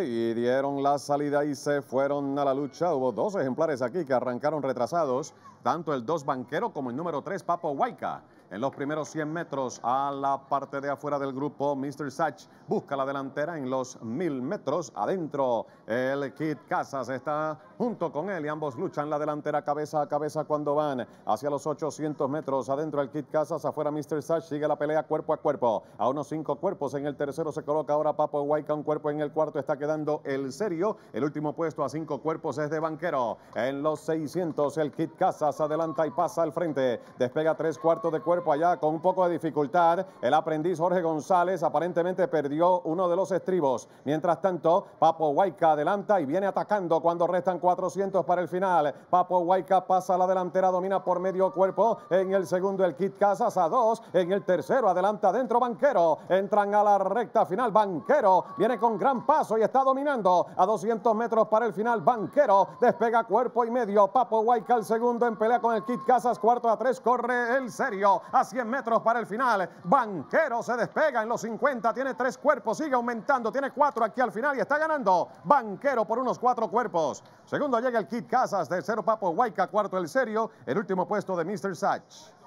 Y dieron la salida y se fueron a la lucha. Hubo dos ejemplares aquí que arrancaron retrasados, tanto el dos banquero como el número tres Papo Huayca en los primeros 100 metros a la parte de afuera del grupo. Mr. Sach busca la delantera en los 1000 metros adentro. El Kit Casas está junto con él y ambos luchan la delantera cabeza a cabeza cuando van hacia los 800 metros. Adentro el Kit Casas, afuera Mr. Sach sigue la pelea cuerpo a cuerpo. A unos 5 cuerpos en el tercero se coloca ahora Papo Huayca, un cuerpo en el cuarto está quedando el serio. El último puesto a 5 cuerpos es de banquero. En los 600 el Kit Casas adelanta y pasa al frente. Despega tres cuartos de cuerpo allá con un poco de dificultad. El aprendiz Jorge González aparentemente perdió uno de los estribos. Mientras tanto, Papo Huayca adelanta y viene atacando cuando restan 400 para el final. Papo Huayca pasa a la delantera, domina por medio cuerpo. En el segundo, el Kit Casas a dos. En el tercero, adelanta dentro Banquero. Entran a la recta final. Banquero viene con gran paso y está dominando a 200 metros para el final. Banquero despega cuerpo y medio. Papo Huayca el segundo en pelea con el Kit Casas. Cuarto a tres, corre el serio a 100 metros para el final. Banquero se despega en los 50, tiene tres cuerpos, sigue aumentando, tiene cuatro aquí al final y está ganando. Banquero por unos cuatro cuerpos. Segundo llega el Kid Casas, tercero Papo Huayca, cuarto el Serio, el último puesto de Mr. Sachs.